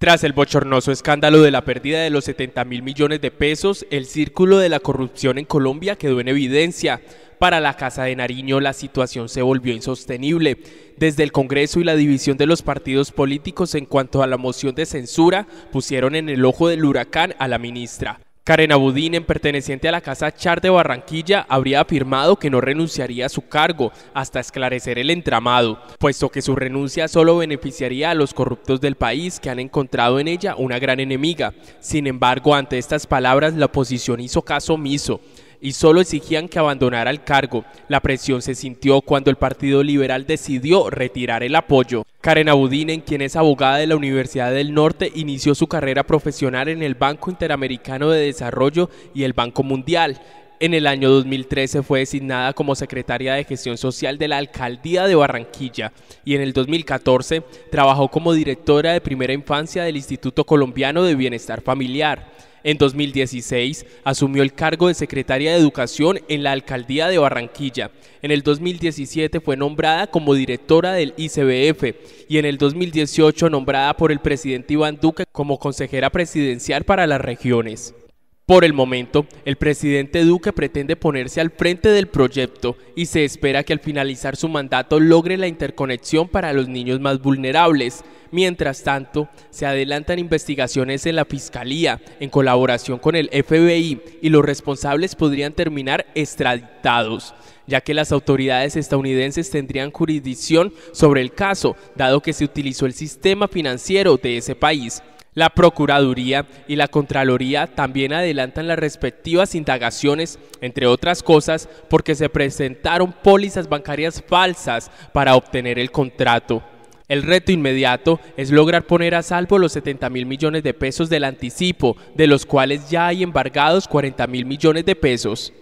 Tras el bochornoso escándalo de la pérdida de los 70 mil millones de pesos, el círculo de la corrupción en Colombia quedó en evidencia. Para la Casa de Nariño la situación se volvió insostenible. Desde el Congreso y la división de los partidos políticos en cuanto a la moción de censura pusieron en el ojo del huracán a la ministra. Karen Abudinen, perteneciente a la Casa Char de Barranquilla, habría afirmado que no renunciaría a su cargo hasta esclarecer el entramado, puesto que su renuncia solo beneficiaría a los corruptos del país que han encontrado en ella una gran enemiga. Sin embargo, ante estas palabras, la oposición hizo caso omiso y solo exigían que abandonara el cargo. La presión se sintió cuando el Partido Liberal decidió retirar el apoyo. Karen Abudinen, quien es abogada de la Universidad del Norte, inició su carrera profesional en el Banco Interamericano de Desarrollo y el Banco Mundial. En el año 2013 fue designada como secretaria de gestión social de la alcaldía de Barranquilla y en el 2014 trabajó como directora de primera infancia del Instituto Colombiano de Bienestar Familiar. En 2016 asumió el cargo de secretaria de Educación en la alcaldía de Barranquilla. En el 2017 fue nombrada como directora del ICBF y en el 2018 nombrada por el presidente Iván Duque como consejera presidencial para las regiones. Por el momento, el presidente Duque pretende ponerse al frente del proyecto y se espera que al finalizar su mandato logre la interconexión para los niños más vulnerables. Mientras tanto, se adelantan investigaciones en la Fiscalía en colaboración con el FBI y los responsables podrían terminar extraditados, ya que las autoridades estadounidenses tendrían jurisdicción sobre el caso, dado que se utilizó el sistema financiero de ese país la Procuraduría y la Contraloría también adelantan las respectivas indagaciones, entre otras cosas, porque se presentaron pólizas bancarias falsas para obtener el contrato. El reto inmediato es lograr poner a salvo los 70 mil millones de pesos del anticipo, de los cuales ya hay embargados 40 mil millones de pesos.